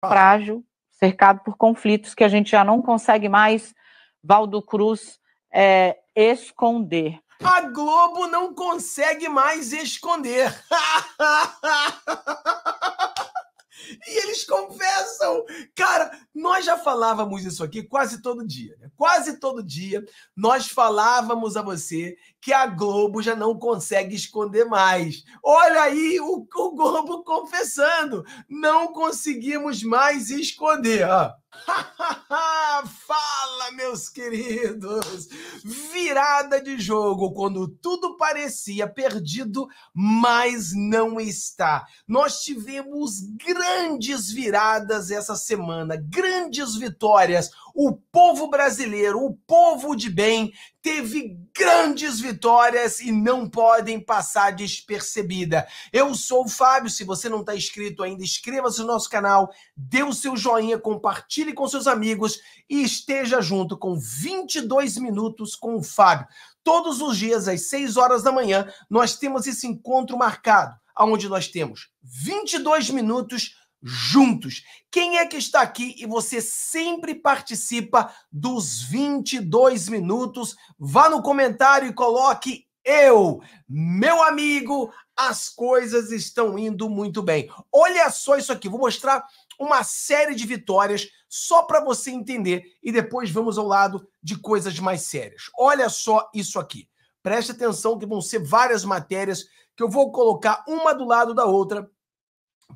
frágil, cercado por conflitos que a gente já não consegue mais, Valdo Cruz, é, esconder. A Globo não consegue mais esconder. E eles confessam. Cara, nós já falávamos isso aqui quase todo dia. Né? Quase todo dia nós falávamos a você que a Globo já não consegue esconder mais. Olha aí o, o Globo confessando. Não conseguimos mais esconder. Ah, Fala, meus queridos! Virada de jogo quando tudo parecia perdido, mas não está. Nós tivemos grandes viradas essa semana, grandes vitórias. O povo brasileiro, o povo de bem, teve grandes vitórias e não podem passar despercebida. Eu sou o Fábio, se você não está inscrito ainda, inscreva-se no nosso canal, dê o seu joinha, compartilhe com seus amigos e esteja junto com 22 minutos com o Fábio. Todos os dias, às 6 horas da manhã, nós temos esse encontro marcado, onde nós temos 22 minutos juntos. Quem é que está aqui e você sempre participa dos 22 minutos? Vá no comentário e coloque eu. Meu amigo, as coisas estão indo muito bem. Olha só isso aqui, vou mostrar uma série de vitórias só para você entender e depois vamos ao lado de coisas mais sérias. Olha só isso aqui. Preste atenção que vão ser várias matérias que eu vou colocar uma do lado da outra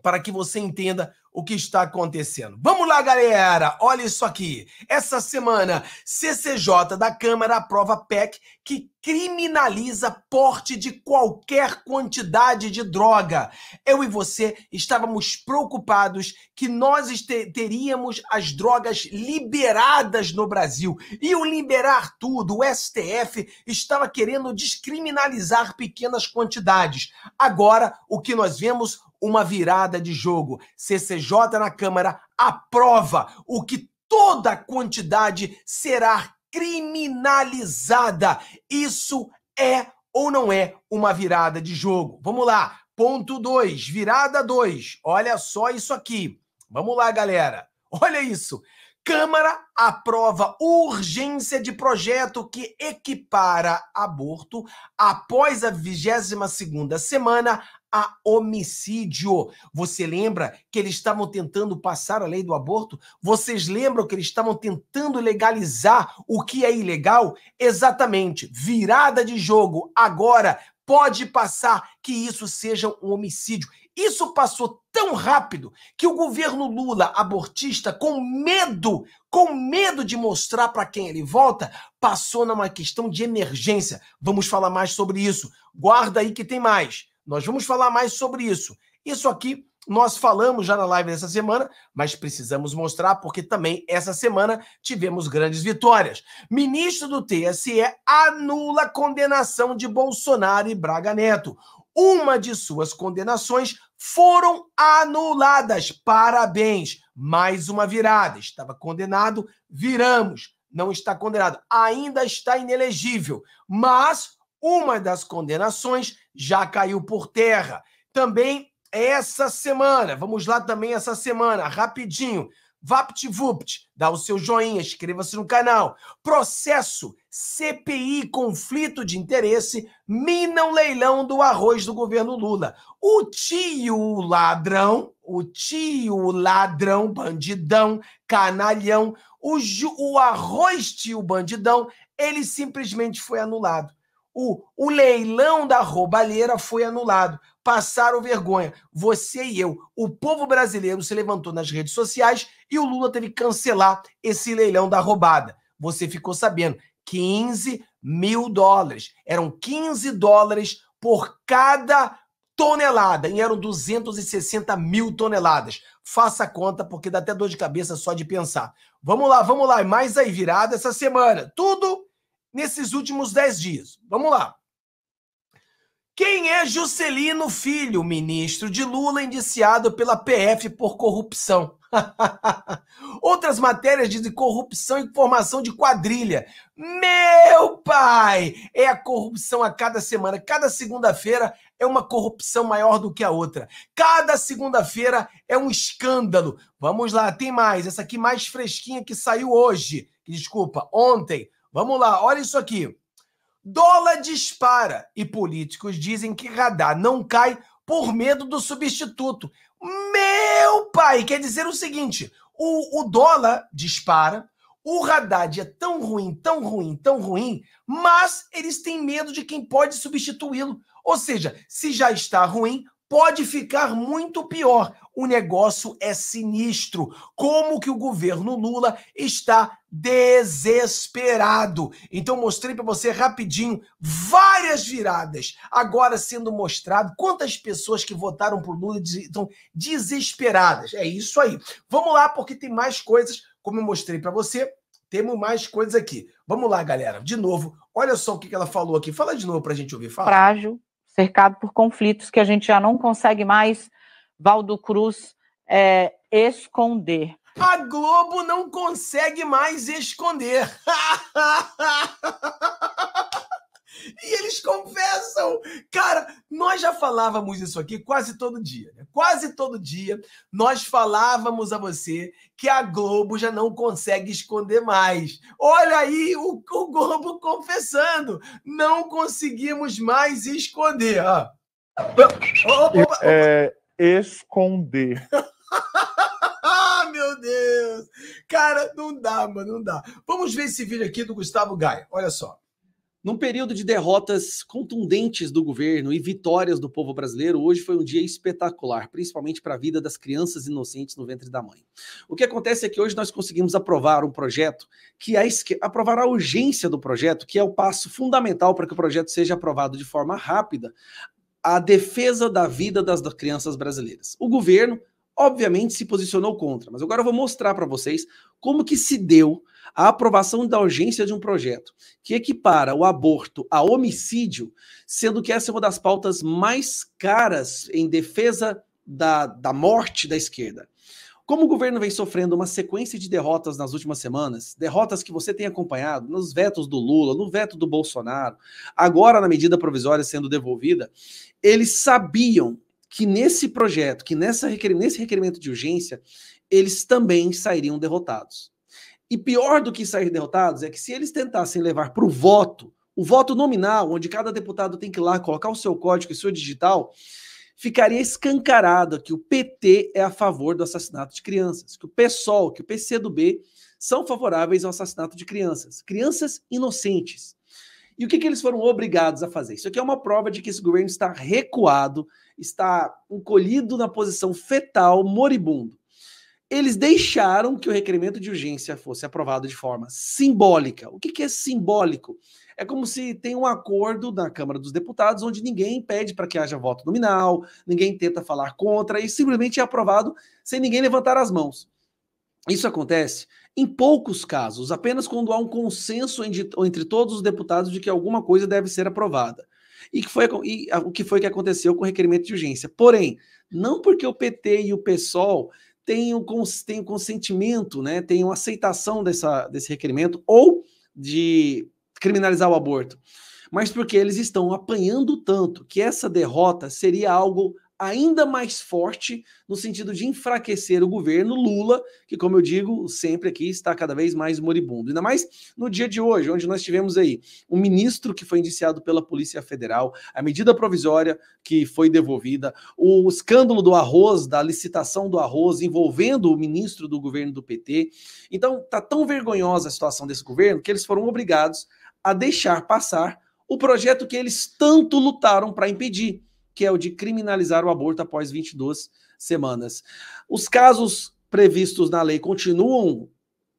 para que você entenda o que está acontecendo. Vamos lá, galera! Olha isso aqui. Essa semana, CCJ da Câmara aprova PEC que criminaliza porte de qualquer quantidade de droga. Eu e você estávamos preocupados que nós teríamos as drogas liberadas no Brasil. E o liberar tudo, o STF estava querendo descriminalizar pequenas quantidades. Agora, o que nós vemos, uma virada de jogo. CCJ na Câmara aprova o que toda quantidade será criminalizada. Isso é ou não é uma virada de jogo? Vamos lá. Ponto 2, virada 2. Olha só isso aqui. Vamos lá, galera. Olha isso. Câmara aprova urgência de projeto que equipara aborto após a 22ª semana a homicídio. Você lembra que eles estavam tentando passar a lei do aborto? Vocês lembram que eles estavam tentando legalizar o que é ilegal? Exatamente, virada de jogo. Agora pode passar que isso seja um homicídio. Isso passou tão rápido que o governo Lula, abortista, com medo, com medo de mostrar para quem ele volta, passou numa questão de emergência. Vamos falar mais sobre isso. Guarda aí que tem mais. Nós vamos falar mais sobre isso. Isso aqui nós falamos já na live dessa semana, mas precisamos mostrar porque também essa semana tivemos grandes vitórias. Ministro do TSE anula a condenação de Bolsonaro e Braga Neto. Uma de suas condenações foram anuladas. Parabéns! Mais uma virada. Estava condenado, viramos. Não está condenado. Ainda está inelegível. Mas uma das condenações já caiu por terra. Também essa semana, vamos lá também essa semana, rapidinho. VaptVupt, dá o seu joinha, inscreva-se no canal. Processo CPI conflito de interesse minam leilão do arroz do governo Lula. O tio ladrão, o tio ladrão, bandidão, canalhão, o, o arroz tio bandidão, ele simplesmente foi anulado. O, o leilão da roubalheira foi anulado. Passaram vergonha. Você e eu. O povo brasileiro se levantou nas redes sociais e o Lula teve que cancelar esse leilão da roubada. Você ficou sabendo. 15 mil dólares. Eram 15 dólares por cada tonelada. E eram 260 mil toneladas. Faça a conta, porque dá até dor de cabeça só de pensar. Vamos lá, vamos lá. E mais aí, virada essa semana. Tudo nesses últimos dez dias. Vamos lá. Quem é Juscelino Filho, ministro de Lula, indiciado pela PF por corrupção? Outras matérias dizem corrupção e formação de quadrilha. Meu pai! É a corrupção a cada semana. Cada segunda-feira é uma corrupção maior do que a outra. Cada segunda-feira é um escândalo. Vamos lá, tem mais. Essa aqui mais fresquinha que saiu hoje. Desculpa, ontem. Vamos lá, olha isso aqui. Dólar dispara e políticos dizem que radar não cai por medo do substituto. Meu pai, quer dizer o seguinte: o, o dólar dispara, o radar é tão ruim, tão ruim, tão ruim, mas eles têm medo de quem pode substituí-lo. Ou seja, se já está ruim, pode ficar muito pior. O negócio é sinistro. Como que o governo Lula está desesperado. Então mostrei para você rapidinho várias viradas, agora sendo mostrado quantas pessoas que votaram por Lula estão desesperadas. É isso aí. Vamos lá porque tem mais coisas, como eu mostrei para você, temos mais coisas aqui. Vamos lá, galera. De novo, olha só o que ela falou aqui. Fala de novo para a gente ouvir. falar. Frágil, cercado por conflitos que a gente já não consegue mais, Valdo Cruz, é, esconder. A Globo não consegue mais esconder. E eles confessam. Cara, nós já falávamos isso aqui quase todo dia, né? Quase todo dia nós falávamos a você que a Globo já não consegue esconder mais. Olha aí o, o Globo confessando. Não conseguimos mais esconder. Ah. Opa, opa, é, é esconder. Ah, meu Deus! Cara, não dá, mano, não dá. Vamos ver esse vídeo aqui do Gustavo Gaia. Olha só. Num período de derrotas contundentes do governo e vitórias do povo brasileiro, hoje foi um dia espetacular, principalmente para a vida das crianças inocentes no ventre da mãe. O que acontece é que hoje nós conseguimos aprovar um projeto que é a aprovar a urgência do projeto, que é o passo fundamental para que o projeto seja aprovado de forma rápida, a defesa da vida das crianças brasileiras. O governo, obviamente, se posicionou contra, mas agora eu vou mostrar para vocês como que se deu a aprovação da urgência de um projeto que equipara o aborto a homicídio, sendo que essa é uma das pautas mais caras em defesa da, da morte da esquerda. Como o governo vem sofrendo uma sequência de derrotas nas últimas semanas, derrotas que você tem acompanhado nos vetos do Lula, no veto do Bolsonaro, agora na medida provisória sendo devolvida, eles sabiam que nesse projeto, que nessa, nesse requerimento de urgência, eles também sairiam derrotados. E pior do que sair derrotados é que se eles tentassem levar para o voto, o voto nominal, onde cada deputado tem que ir lá colocar o seu código e o seu digital, ficaria escancarado que o PT é a favor do assassinato de crianças, que o PSOL, que o PCdoB são favoráveis ao assassinato de crianças, crianças inocentes. E o que, que eles foram obrigados a fazer? Isso aqui é uma prova de que esse governo está recuado, está encolhido na posição fetal, moribundo eles deixaram que o requerimento de urgência fosse aprovado de forma simbólica. O que, que é simbólico? É como se tem um acordo na Câmara dos Deputados onde ninguém pede para que haja voto nominal, ninguém tenta falar contra e simplesmente é aprovado sem ninguém levantar as mãos. Isso acontece em poucos casos, apenas quando há um consenso entre todos os deputados de que alguma coisa deve ser aprovada. E, que foi, e o que foi que aconteceu com o requerimento de urgência. Porém, não porque o PT e o PSOL tenham, tenham consentimento, né, tenham aceitação dessa, desse requerimento ou de criminalizar o aborto, mas porque eles estão apanhando tanto que essa derrota seria algo ainda mais forte no sentido de enfraquecer o governo Lula, que, como eu digo, sempre aqui está cada vez mais moribundo. Ainda mais no dia de hoje, onde nós tivemos aí um ministro que foi indiciado pela Polícia Federal, a medida provisória que foi devolvida, o escândalo do arroz, da licitação do arroz envolvendo o ministro do governo do PT. Então, tá tão vergonhosa a situação desse governo que eles foram obrigados a deixar passar o projeto que eles tanto lutaram para impedir que é o de criminalizar o aborto após 22 semanas. Os casos previstos na lei continuam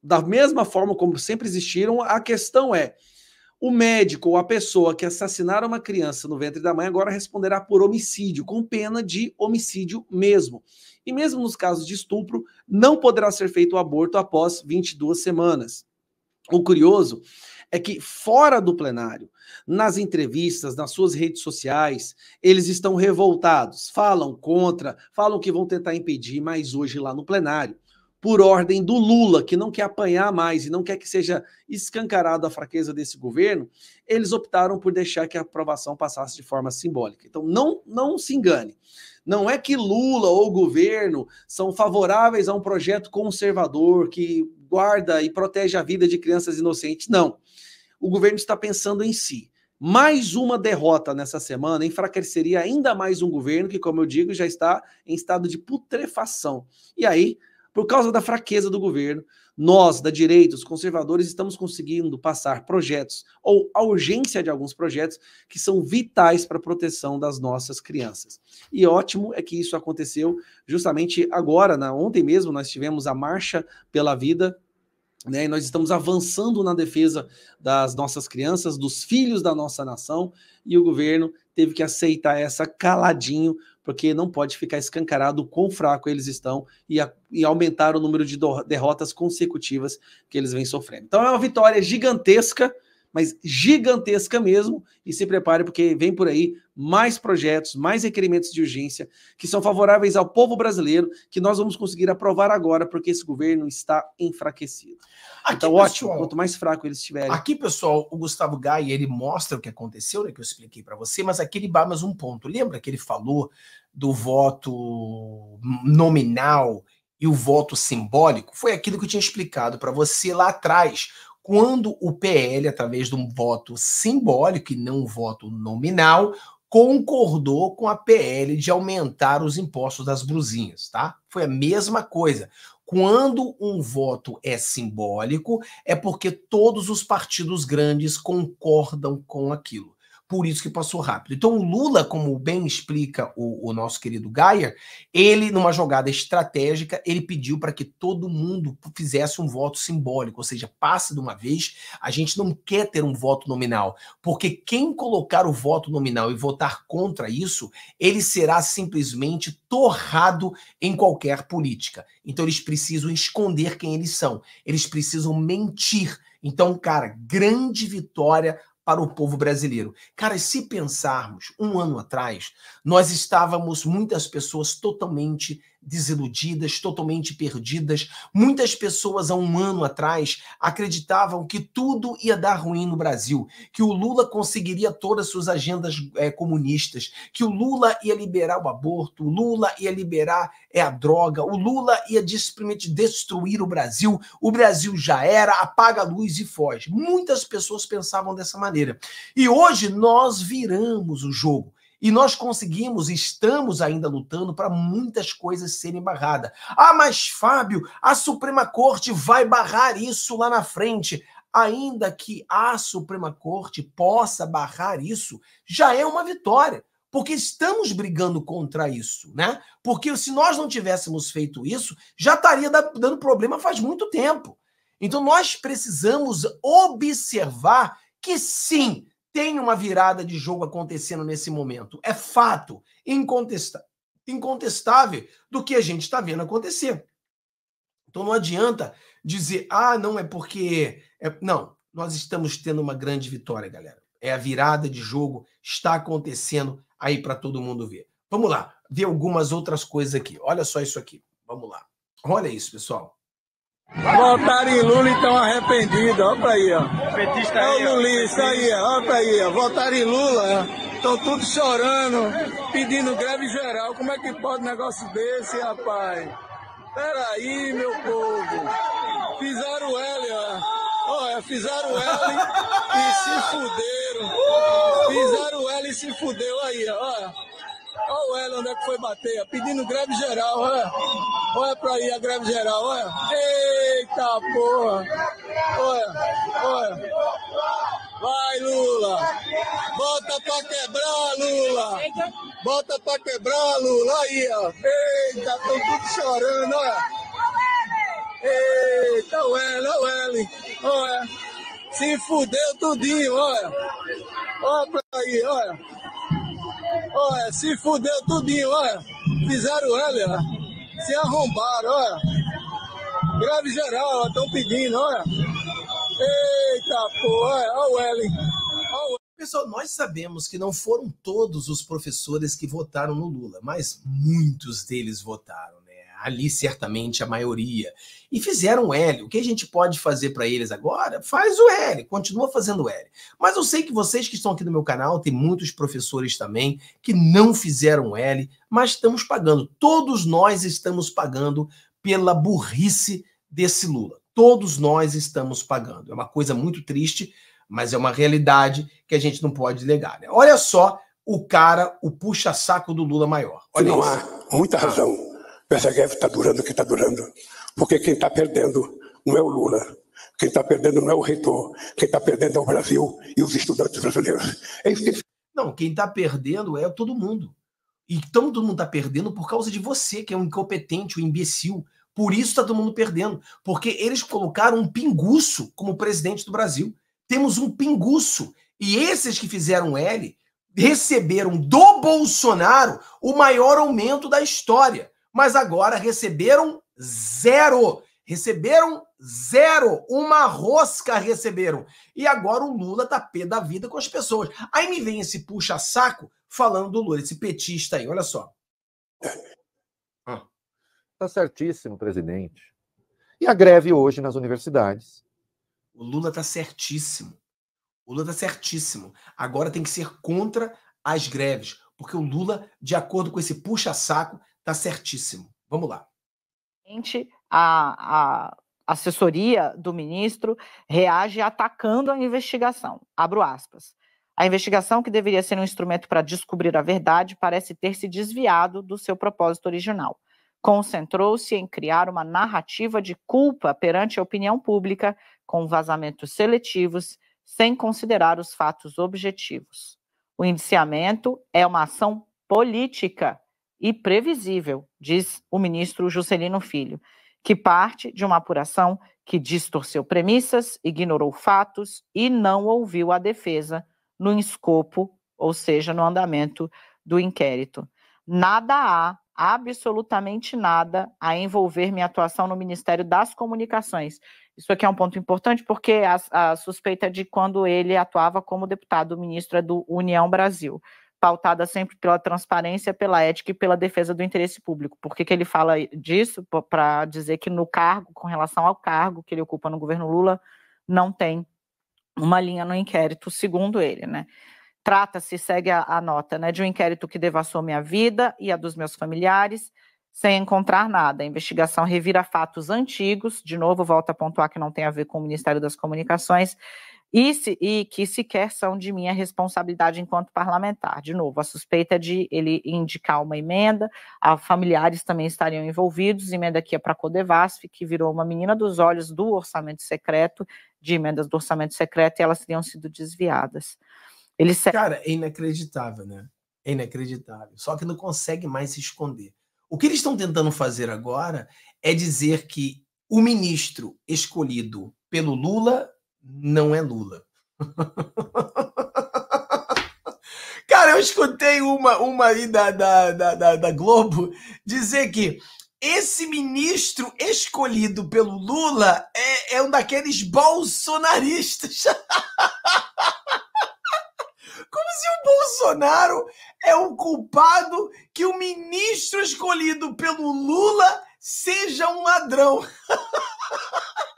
da mesma forma como sempre existiram. A questão é: o médico ou a pessoa que assassinar uma criança no ventre da mãe agora responderá por homicídio, com pena de homicídio mesmo. E mesmo nos casos de estupro, não poderá ser feito o aborto após 22 semanas. O curioso é que fora do plenário, nas entrevistas, nas suas redes sociais, eles estão revoltados, falam contra, falam que vão tentar impedir, mas hoje lá no plenário por ordem do Lula, que não quer apanhar mais e não quer que seja escancarado a fraqueza desse governo, eles optaram por deixar que a aprovação passasse de forma simbólica. Então, não, não se engane. Não é que Lula ou o governo são favoráveis a um projeto conservador que guarda e protege a vida de crianças inocentes. Não. O governo está pensando em si. Mais uma derrota nessa semana enfraqueceria ainda mais um governo que, como eu digo, já está em estado de putrefação. E aí por causa da fraqueza do governo, nós, da direita, os conservadores, estamos conseguindo passar projetos ou a urgência de alguns projetos que são vitais para a proteção das nossas crianças. E ótimo é que isso aconteceu justamente agora, na, ontem mesmo, nós tivemos a Marcha pela Vida né, e nós estamos avançando na defesa das nossas crianças, dos filhos da nossa nação, e o governo teve que aceitar essa caladinho, porque não pode ficar escancarado o quão fraco eles estão e, a, e aumentar o número de derrotas consecutivas que eles vêm sofrendo. Então é uma vitória gigantesca mas gigantesca mesmo. E se prepare, porque vem por aí mais projetos, mais requerimentos de urgência que são favoráveis ao povo brasileiro, que nós vamos conseguir aprovar agora, porque esse governo está enfraquecido. Aqui, então, ótimo, quanto mais fraco eles estiverem. Aqui, pessoal, o Gustavo Gai, ele mostra o que aconteceu, né, que eu expliquei para você, mas aqui ele mais um ponto. Lembra que ele falou do voto nominal e o voto simbólico foi aquilo que eu tinha explicado para você lá atrás, quando o PL, através de um voto simbólico e não um voto nominal, concordou com a PL de aumentar os impostos das blusinhas, tá? Foi a mesma coisa. Quando um voto é simbólico, é porque todos os partidos grandes concordam com aquilo por isso que passou rápido. Então, o Lula, como bem explica o, o nosso querido Gaia, ele, numa jogada estratégica, ele pediu para que todo mundo fizesse um voto simbólico, ou seja, passe de uma vez. A gente não quer ter um voto nominal, porque quem colocar o voto nominal e votar contra isso, ele será simplesmente torrado em qualquer política. Então, eles precisam esconder quem eles são, eles precisam mentir. Então, cara, grande vitória para o povo brasileiro. Cara, se pensarmos um ano atrás, nós estávamos muitas pessoas totalmente desiludidas, totalmente perdidas. Muitas pessoas há um ano atrás acreditavam que tudo ia dar ruim no Brasil, que o Lula conseguiria todas as suas agendas é, comunistas, que o Lula ia liberar o aborto, o Lula ia liberar é, a droga, o Lula ia simplesmente destruir o Brasil, o Brasil já era, apaga a luz e foge. Muitas pessoas pensavam dessa maneira. E hoje nós viramos o jogo. E nós conseguimos, estamos ainda lutando para muitas coisas serem barradas. Ah, mas Fábio, a Suprema Corte vai barrar isso lá na frente. Ainda que a Suprema Corte possa barrar isso, já é uma vitória, porque estamos brigando contra isso, né? Porque se nós não tivéssemos feito isso, já estaria dando problema faz muito tempo. Então nós precisamos observar que sim, tem uma virada de jogo acontecendo nesse momento. É fato, incontestável do que a gente está vendo acontecer. Então não adianta dizer, ah, não é porque. É... Não, nós estamos tendo uma grande vitória, galera. É a virada de jogo, está acontecendo aí para todo mundo ver. Vamos lá, ver algumas outras coisas aqui. Olha só isso aqui. Vamos lá. Olha isso, pessoal. Votaram em Lula e estão arrependidos, olha pra aí, ó. Petista é o Lulista aí, olha pra aí, ó. Votaram em Lula, estão tudo chorando, pedindo greve geral. Como é que pode um negócio desse, rapaz? Peraí, meu povo. Fizeram L, ó. Olha, fizeram L e se fuderam. Fizeram L e se fudeu aí, ó. Olha o L, onde é que foi bater, pedindo greve geral, olha. Olha pra aí a greve geral, olha. Ei! Eita porra! Olha, olha! Vai, Lula! Bota pra quebrar, Lula! Bota pra quebrar, Lula! Aí, ó! Eita, estão tudo chorando, olha! Eita, o L, o L! Olha! Se fudeu tudinho, olha! Olha pra aí, olha! Olha, se fudeu tudinho, olha! Fizeram L, olha, Se arrombaram, olha! Grave geral, estão pedindo, olha. Eita, pô, olha, é, olha o Ellen. Pessoal, nós sabemos que não foram todos os professores que votaram no Lula, mas muitos deles votaram, né? Ali certamente a maioria. E fizeram o L. O que a gente pode fazer para eles agora? Faz o L, continua fazendo o L. Mas eu sei que vocês que estão aqui no meu canal, tem muitos professores também que não fizeram o L, mas estamos pagando. Todos nós estamos pagando pela burrice desse Lula. Todos nós estamos pagando. É uma coisa muito triste, mas é uma realidade que a gente não pode negar. Né? Olha só o cara, o puxa-saco do Lula maior. Olha não isso. há muita razão. Essa guerra está durando o que está durando. Porque quem está perdendo não é o Lula. Quem está perdendo não é o reitor. Quem está perdendo é o Brasil e os estudantes brasileiros. É isso que... Não, quem está perdendo é todo mundo. E então, todo mundo está perdendo por causa de você, que é um incompetente, um imbecil, por isso está todo mundo perdendo, porque eles colocaram um pinguço como presidente do Brasil. Temos um pinguço. E esses que fizeram L receberam do Bolsonaro o maior aumento da história. Mas agora receberam zero. Receberam zero. Uma rosca receberam. E agora o Lula tá pé da vida com as pessoas. Aí me vem esse puxa-saco falando do Lula, esse petista aí, olha só. Está certíssimo, presidente. E a greve hoje nas universidades? O Lula está certíssimo. O Lula está certíssimo. Agora tem que ser contra as greves, porque o Lula, de acordo com esse puxa-saco, está certíssimo. Vamos lá. A, a assessoria do ministro reage atacando a investigação. Abro aspas. A investigação, que deveria ser um instrumento para descobrir a verdade, parece ter se desviado do seu propósito original concentrou-se em criar uma narrativa de culpa perante a opinião pública, com vazamentos seletivos, sem considerar os fatos objetivos. O indiciamento é uma ação política e previsível, diz o ministro Juscelino Filho, que parte de uma apuração que distorceu premissas, ignorou fatos e não ouviu a defesa no escopo, ou seja, no andamento do inquérito. Nada há absolutamente nada a envolver minha atuação no Ministério das Comunicações. Isso aqui é um ponto importante, porque a, a suspeita é de quando ele atuava como deputado ministro é do União Brasil, pautada sempre pela transparência, pela ética e pela defesa do interesse público. Por que, que ele fala disso? Para dizer que no cargo, com relação ao cargo que ele ocupa no governo Lula, não tem uma linha no inquérito, segundo ele, né? Trata-se, segue a, a nota, né, de um inquérito que devassou minha vida e a dos meus familiares, sem encontrar nada. A investigação revira fatos antigos, de novo, volta a pontuar que não tem a ver com o Ministério das Comunicações, e, se, e que sequer são de minha responsabilidade enquanto parlamentar. De novo, a suspeita é de ele indicar uma emenda, a familiares também estariam envolvidos, emenda aqui é para a Codevasf, que virou uma menina dos olhos do orçamento secreto, de emendas do orçamento secreto, e elas teriam sido desviadas. Ele Cara, é inacreditável, né? É inacreditável. Só que não consegue mais se esconder. O que eles estão tentando fazer agora é dizer que o ministro escolhido pelo Lula não é Lula. Cara, eu escutei uma, uma aí da, da, da, da, Globo dizer que esse ministro escolhido pelo Lula é, é um daqueles bolsonaristas. Bolsonaro é o culpado que o ministro escolhido pelo Lula seja um ladrão.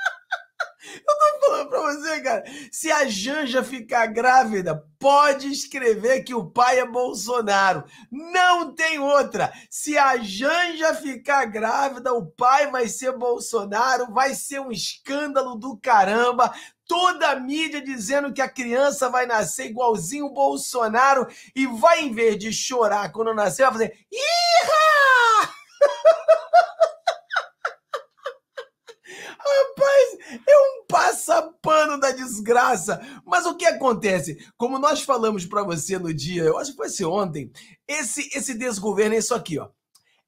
Eu tô falando pra você, cara. Se a Janja ficar grávida, pode escrever que o pai é Bolsonaro. Não tem outra. Se a Janja ficar grávida, o pai vai ser Bolsonaro, vai ser um escândalo do caramba toda a mídia dizendo que a criança vai nascer igualzinho o Bolsonaro e vai, em vez de chorar quando nascer, vai fazer. Ira! Rapaz, é um passapano da desgraça. Mas o que acontece? Como nós falamos para você no dia, eu acho que foi ontem, esse, esse desgoverno é isso aqui, ó.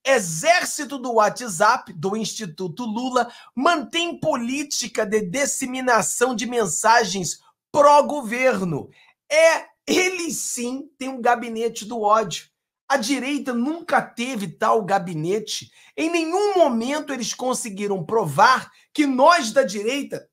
Exército do WhatsApp do Instituto Lula mantém política de disseminação de mensagens pró-governo. É ele sim tem um gabinete do ódio. A direita nunca teve tal gabinete. Em nenhum momento eles conseguiram provar que nós da direita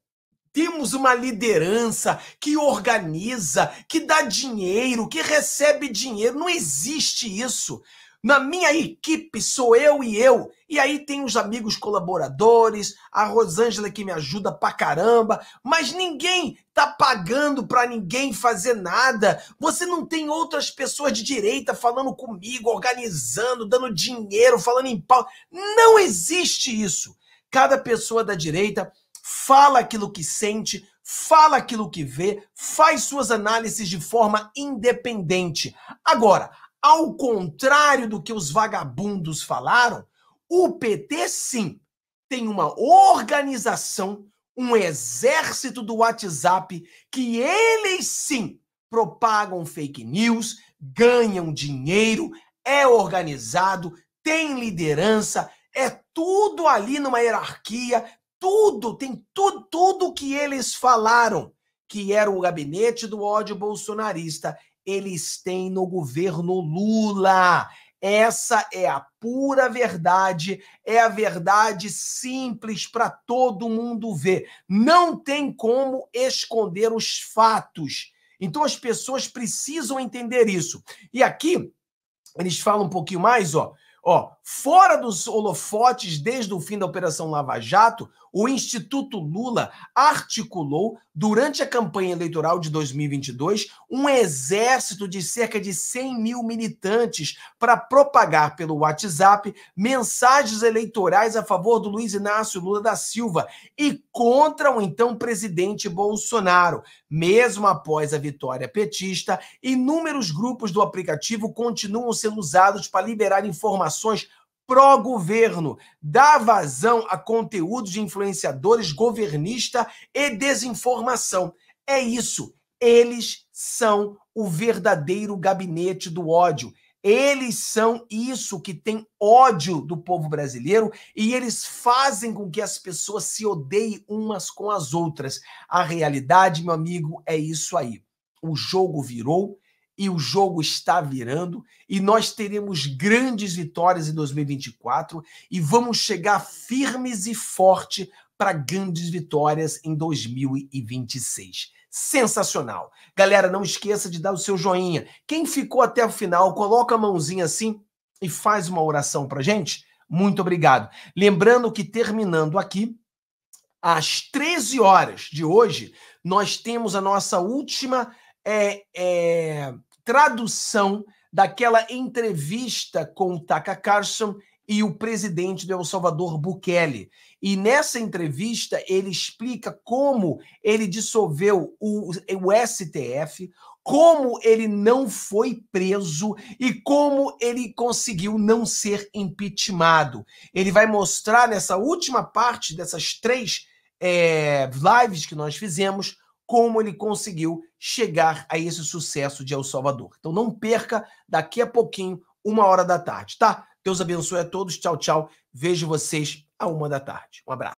temos uma liderança que organiza, que dá dinheiro, que recebe dinheiro. Não existe isso. Na minha equipe sou eu e eu. E aí tem os amigos colaboradores, a Rosângela que me ajuda pra caramba, mas ninguém tá pagando pra ninguém fazer nada. Você não tem outras pessoas de direita falando comigo, organizando, dando dinheiro, falando em pau. Não existe isso. Cada pessoa da direita fala aquilo que sente, fala aquilo que vê, faz suas análises de forma independente. Agora, ao contrário do que os vagabundos falaram, o PT sim tem uma organização, um exército do WhatsApp que eles sim propagam fake news, ganham dinheiro, é organizado, tem liderança, é tudo ali numa hierarquia, tudo, tem tudo, tudo que eles falaram que era o gabinete do ódio bolsonarista eles têm no governo Lula. Essa é a pura verdade, é a verdade simples para todo mundo ver. Não tem como esconder os fatos. Então as pessoas precisam entender isso. E aqui eles falam um pouquinho mais, ó. Ó, fora dos holofotes desde o fim da Operação Lava Jato, o Instituto Lula articulou, durante a campanha eleitoral de 2022, um exército de cerca de 100 mil militantes para propagar pelo WhatsApp mensagens eleitorais a favor do Luiz Inácio Lula da Silva e contra o então presidente Bolsonaro, mesmo após a vitória petista, inúmeros grupos do aplicativo continuam sendo usados para liberar informações pró-governo, dar vazão a conteúdos de influenciadores governista e desinformação. É isso. Eles são o verdadeiro gabinete do ódio. Eles são isso que tem ódio do povo brasileiro e eles fazem com que as pessoas se odeiem umas com as outras. A realidade, meu amigo, é isso aí. O jogo virou e o jogo está virando e nós teremos grandes vitórias em 2024 e vamos chegar firmes e forte para grandes vitórias em 2026 sensacional. Galera, não esqueça de dar o seu joinha. Quem ficou até o final, coloca a mãozinha assim e faz uma oração pra gente. Muito obrigado. Lembrando que terminando aqui, às 13 horas de hoje, nós temos a nossa última é, é, tradução daquela entrevista com o Taka Carson e o presidente do El Salvador, Bukele. E nessa entrevista, ele explica como ele dissolveu o, o STF, como ele não foi preso e como ele conseguiu não ser impeachmentado. Ele vai mostrar nessa última parte dessas três é, lives que nós fizemos como ele conseguiu chegar a esse sucesso de El Salvador. Então não perca daqui a pouquinho, uma hora da tarde, tá? Deus abençoe a todos. Tchau, tchau. Vejo vocês à uma da tarde. Um abraço.